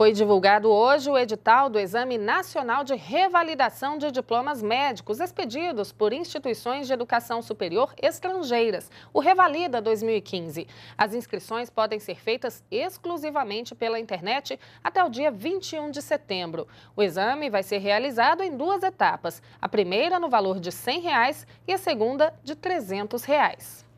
Foi divulgado hoje o edital do Exame Nacional de Revalidação de Diplomas Médicos expedidos por instituições de educação superior estrangeiras, o Revalida 2015. As inscrições podem ser feitas exclusivamente pela internet até o dia 21 de setembro. O exame vai ser realizado em duas etapas, a primeira no valor de R$ 100 reais, e a segunda de R$ 300. Reais.